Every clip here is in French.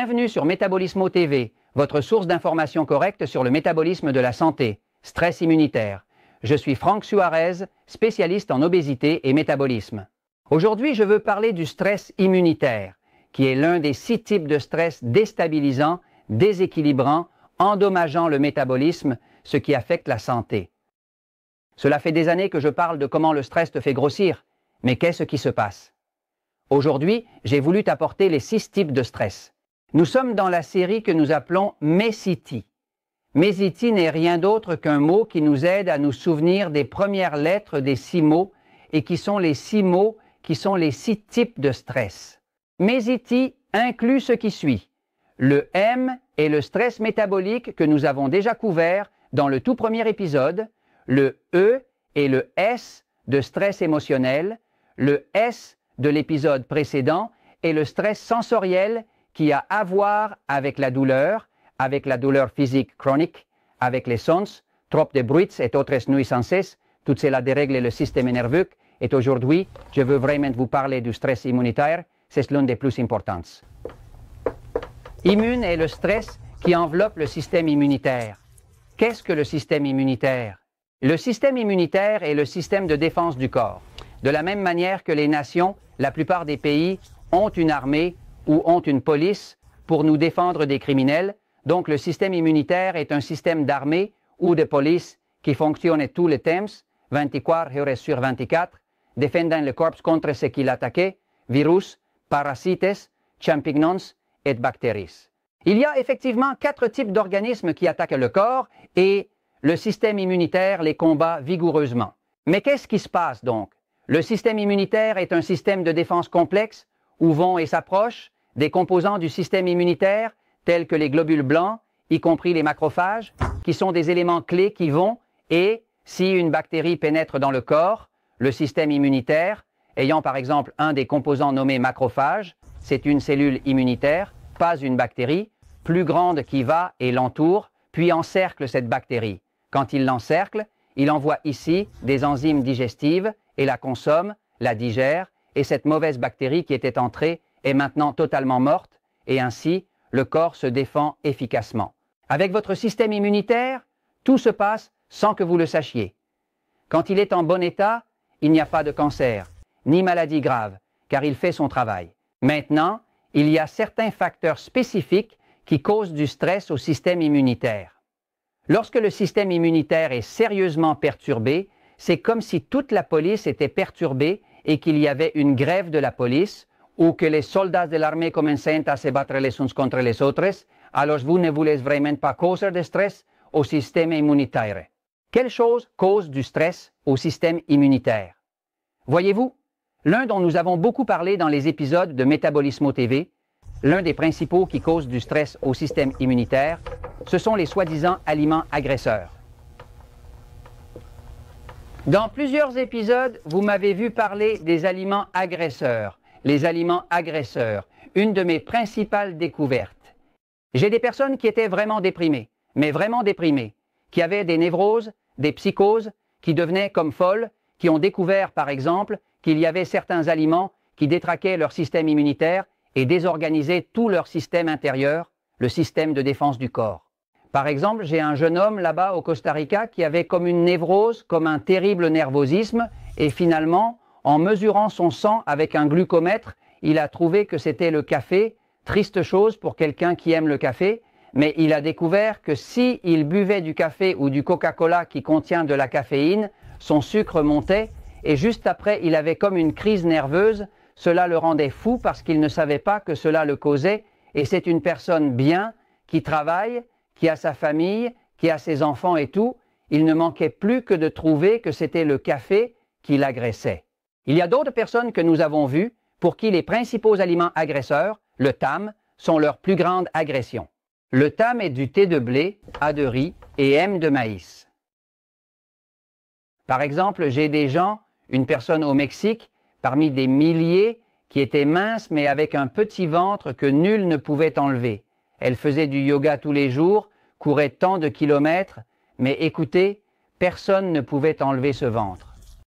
Bienvenue sur Métabolismo TV, votre source d'informations correctes sur le métabolisme de la santé, stress immunitaire. Je suis Franck Suarez, spécialiste en obésité et métabolisme. Aujourd'hui, je veux parler du stress immunitaire, qui est l'un des six types de stress déstabilisant, déséquilibrant, endommageant le métabolisme, ce qui affecte la santé. Cela fait des années que je parle de comment le stress te fait grossir, mais qu'est-ce qui se passe Aujourd'hui, j'ai voulu t'apporter les six types de stress. Nous sommes dans la série que nous appelons Messiti. MESITI n'est rien d'autre qu'un mot qui nous aide à nous souvenir des premières lettres des six mots et qui sont les six mots qui sont les six types de stress. MESITI inclut ce qui suit. Le M est le stress métabolique que nous avons déjà couvert dans le tout premier épisode. Le E est le S de stress émotionnel. Le S de l'épisode précédent est le stress sensoriel qui a à voir avec la douleur, avec la douleur physique chronique, avec les sons, trop de bruits et autres nuisances, tout cela dérègle le système nerveux. Et aujourd'hui, je veux vraiment vous parler du stress immunitaire, c'est l'une des plus importantes. Immune est le stress qui enveloppe le système immunitaire. Qu'est-ce que le système immunitaire Le système immunitaire est le système de défense du corps. De la même manière que les nations, la plupart des pays ont une armée ou ont une police pour nous défendre des criminels. Donc le système immunitaire est un système d'armée ou de police qui fonctionne tous les temps, 24 heures sur 24, défendant le corps contre ce qui l'attaquait, virus, parasites, champignons et bactéries. Il y a effectivement quatre types d'organismes qui attaquent le corps et le système immunitaire les combat vigoureusement. Mais qu'est-ce qui se passe donc Le système immunitaire est un système de défense complexe où vont et s'approchent des composants du système immunitaire tels que les globules blancs, y compris les macrophages, qui sont des éléments clés qui vont et, si une bactérie pénètre dans le corps, le système immunitaire, ayant par exemple un des composants nommés macrophage, c'est une cellule immunitaire, pas une bactérie, plus grande qui va et l'entoure, puis encercle cette bactérie. Quand il l'encercle, il envoie ici des enzymes digestives et la consomme, la digère et cette mauvaise bactérie qui était entrée est maintenant totalement morte, et ainsi le corps se défend efficacement. Avec votre système immunitaire, tout se passe sans que vous le sachiez. Quand il est en bon état, il n'y a pas de cancer, ni maladie grave, car il fait son travail. Maintenant, il y a certains facteurs spécifiques qui causent du stress au système immunitaire. Lorsque le système immunitaire est sérieusement perturbé, c'est comme si toute la police était perturbée et qu'il y avait une grève de la police ou que les soldats de l'armée commençaient à se battre les uns contre les autres, alors vous ne voulez vraiment pas causer de stress au système immunitaire. Quelle chose cause du stress au système immunitaire Voyez-vous, l'un dont nous avons beaucoup parlé dans les épisodes de métabolisme TV, l'un des principaux qui cause du stress au système immunitaire, ce sont les soi-disant aliments agresseurs. Dans plusieurs épisodes, vous m'avez vu parler des aliments agresseurs. Les aliments agresseurs, une de mes principales découvertes. J'ai des personnes qui étaient vraiment déprimées, mais vraiment déprimées, qui avaient des névroses, des psychoses, qui devenaient comme folles, qui ont découvert, par exemple, qu'il y avait certains aliments qui détraquaient leur système immunitaire et désorganisaient tout leur système intérieur, le système de défense du corps. Par exemple, j'ai un jeune homme là-bas au Costa Rica qui avait comme une névrose, comme un terrible nervosisme, et finalement, en mesurant son sang avec un glucomètre, il a trouvé que c'était le café, triste chose pour quelqu'un qui aime le café, mais il a découvert que si il buvait du café ou du Coca-Cola qui contient de la caféine, son sucre montait, et juste après, il avait comme une crise nerveuse, cela le rendait fou parce qu'il ne savait pas que cela le causait, et c'est une personne bien, qui travaille, qui a sa famille, qui a ses enfants et tout, il ne manquait plus que de trouver que c'était le café qui l'agressait. Il y a d'autres personnes que nous avons vues pour qui les principaux aliments agresseurs, le tam, sont leur plus grande agression. Le tam est du thé de blé, A de riz et M de maïs. Par exemple, j'ai des gens, une personne au Mexique, parmi des milliers, qui étaient minces, mais avec un petit ventre que nul ne pouvait enlever. Elle faisait du yoga tous les jours, courait tant de kilomètres, mais écoutez, personne ne pouvait enlever ce ventre.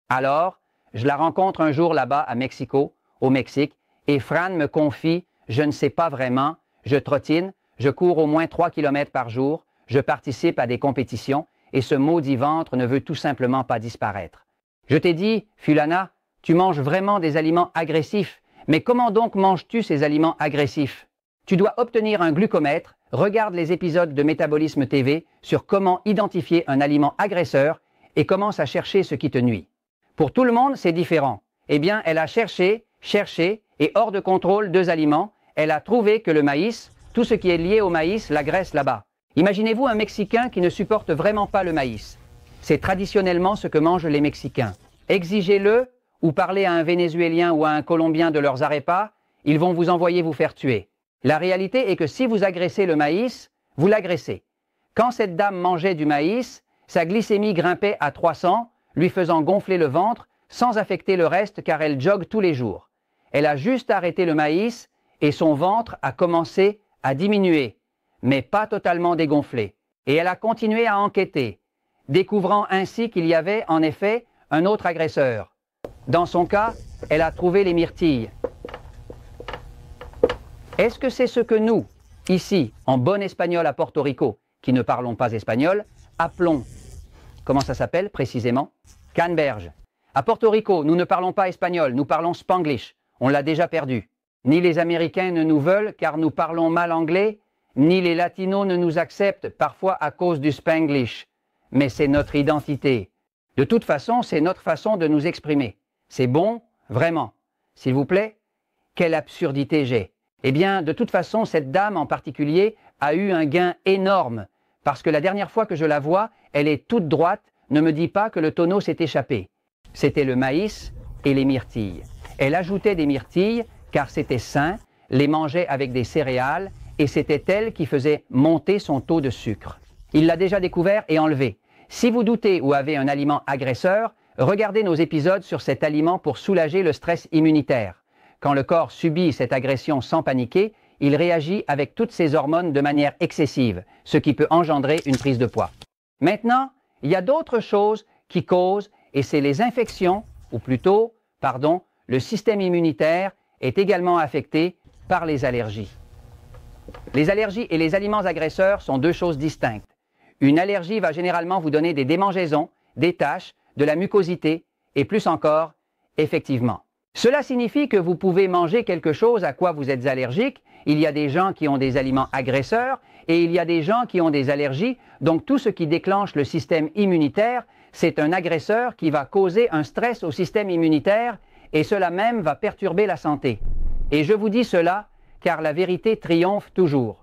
Alors, je la rencontre un jour là-bas à Mexico, au Mexique, et Fran me confie, je ne sais pas vraiment, je trottine, je cours au moins 3 kilomètres par jour, je participe à des compétitions, et ce maudit ventre ne veut tout simplement pas disparaître. Je t'ai dit, Fulana, tu manges vraiment des aliments agressifs, mais comment donc manges-tu ces aliments agressifs tu dois obtenir un glucomètre, regarde les épisodes de Métabolisme TV sur comment identifier un aliment agresseur et commence à chercher ce qui te nuit. Pour tout le monde, c'est différent. Eh bien, elle a cherché, cherché et hors de contrôle deux aliments. Elle a trouvé que le maïs, tout ce qui est lié au maïs, l'agresse là-bas. Imaginez-vous un Mexicain qui ne supporte vraiment pas le maïs. C'est traditionnellement ce que mangent les Mexicains. Exigez-le ou parlez à un Vénézuélien ou à un Colombien de leurs arepas, ils vont vous envoyer vous faire tuer. La réalité est que si vous agressez le maïs, vous l'agressez. Quand cette dame mangeait du maïs, sa glycémie grimpait à 300, lui faisant gonfler le ventre sans affecter le reste car elle jogue tous les jours. Elle a juste arrêté le maïs et son ventre a commencé à diminuer, mais pas totalement dégonflé. Et elle a continué à enquêter, découvrant ainsi qu'il y avait en effet un autre agresseur. Dans son cas, elle a trouvé les myrtilles, est-ce que c'est ce que nous, ici, en bon espagnol à Porto Rico, qui ne parlons pas espagnol, appelons Comment ça s'appelle précisément Canberge. À Porto Rico, nous ne parlons pas espagnol, nous parlons spanglish. On l'a déjà perdu. Ni les Américains ne nous veulent car nous parlons mal anglais, ni les Latinos ne nous acceptent, parfois à cause du spanglish. Mais c'est notre identité. De toute façon, c'est notre façon de nous exprimer. C'est bon, vraiment. S'il vous plaît, quelle absurdité j'ai. Eh bien, de toute façon, cette dame en particulier a eu un gain énorme, parce que la dernière fois que je la vois, elle est toute droite, ne me dit pas que le tonneau s'est échappé. C'était le maïs et les myrtilles. Elle ajoutait des myrtilles, car c'était sain, les mangeait avec des céréales, et c'était elle qui faisait monter son taux de sucre. Il l'a déjà découvert et enlevé. Si vous doutez ou avez un aliment agresseur, regardez nos épisodes sur cet aliment pour soulager le stress immunitaire. Quand le corps subit cette agression sans paniquer, il réagit avec toutes ses hormones de manière excessive, ce qui peut engendrer une prise de poids. Maintenant, il y a d'autres choses qui causent, et c'est les infections, ou plutôt, pardon, le système immunitaire est également affecté par les allergies. Les allergies et les aliments agresseurs sont deux choses distinctes. Une allergie va généralement vous donner des démangeaisons, des taches, de la mucosité et plus encore, effectivement, cela signifie que vous pouvez manger quelque chose à quoi vous êtes allergique. Il y a des gens qui ont des aliments agresseurs et il y a des gens qui ont des allergies. Donc tout ce qui déclenche le système immunitaire, c'est un agresseur qui va causer un stress au système immunitaire et cela même va perturber la santé. Et je vous dis cela car la vérité triomphe toujours.